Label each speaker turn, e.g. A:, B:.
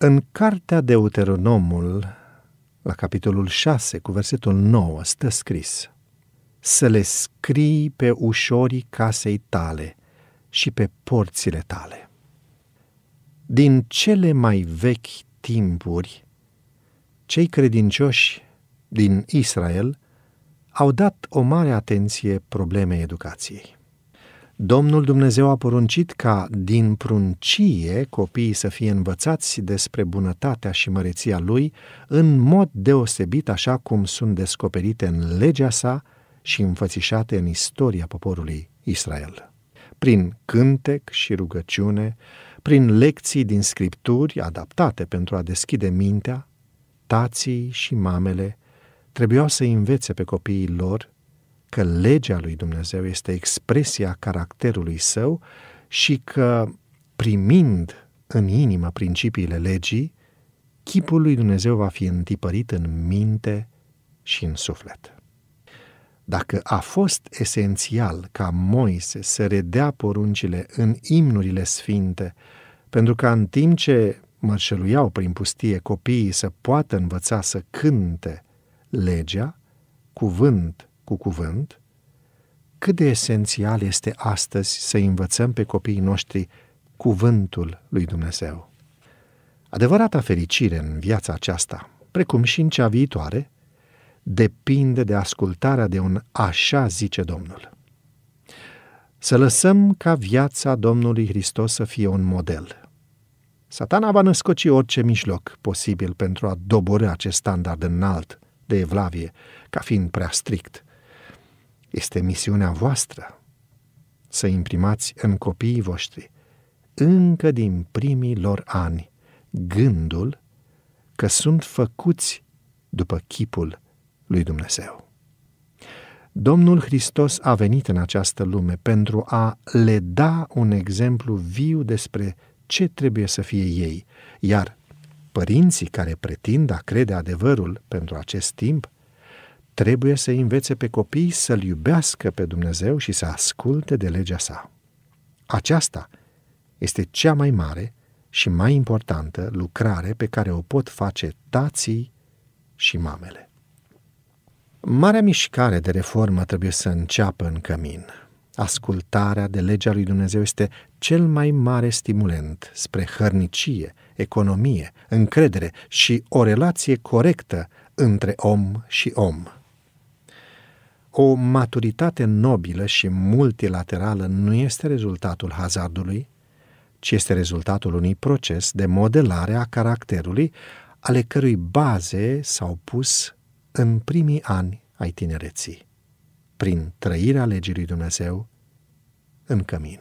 A: În cartea Deuteronomul, la capitolul 6, cu versetul 9, stă scris Să le scrii pe ușorii casei tale și pe porțile tale. Din cele mai vechi timpuri, cei credincioși din Israel au dat o mare atenție problemei educației. Domnul Dumnezeu a poruncit ca din pruncie copiii să fie învățați despre bunătatea și măreția lui în mod deosebit așa cum sunt descoperite în legea sa și înfățișate în istoria poporului Israel. Prin cântec și rugăciune, prin lecții din scripturi adaptate pentru a deschide mintea, tații și mamele trebuiau să învețe pe copiii lor că legea lui Dumnezeu este expresia caracterului său și că primind în inimă principiile legii, chipul lui Dumnezeu va fi întipărit în minte și în suflet. Dacă a fost esențial ca Moise să redea poruncile în imnurile sfinte, pentru ca în timp ce mărșăluiau prin pustie copiii să poată învăța să cânte legea, cuvânt cu cuvânt, cât de esențial este astăzi să învățăm pe copiii noștri cuvântul lui Dumnezeu. Adevărata fericire în viața aceasta, precum și în cea viitoare, depinde de ascultarea de un așa zice Domnul. Să lăsăm ca viața Domnului Hristos să fie un model. Satana va născoci orice mijloc posibil pentru a dobori acest standard înalt de evlavie, ca fiind prea strict – este misiunea voastră să imprimați în copiii voștri, încă din primii lor ani, gândul că sunt făcuți după chipul lui Dumnezeu. Domnul Hristos a venit în această lume pentru a le da un exemplu viu despre ce trebuie să fie ei, iar părinții care pretind a crede adevărul pentru acest timp trebuie să învețe pe copii să-L iubească pe Dumnezeu și să asculte de legea sa. Aceasta este cea mai mare și mai importantă lucrare pe care o pot face tații și mamele. Marea mișcare de reformă trebuie să înceapă în cămin. Ascultarea de legea lui Dumnezeu este cel mai mare stimulent spre hărnicie, economie, încredere și o relație corectă între om și om. O maturitate nobilă și multilaterală nu este rezultatul hazardului, ci este rezultatul unui proces de modelare a caracterului, ale cărui baze s-au pus în primii ani ai tinereții, prin trăirea legii lui Dumnezeu în cămin.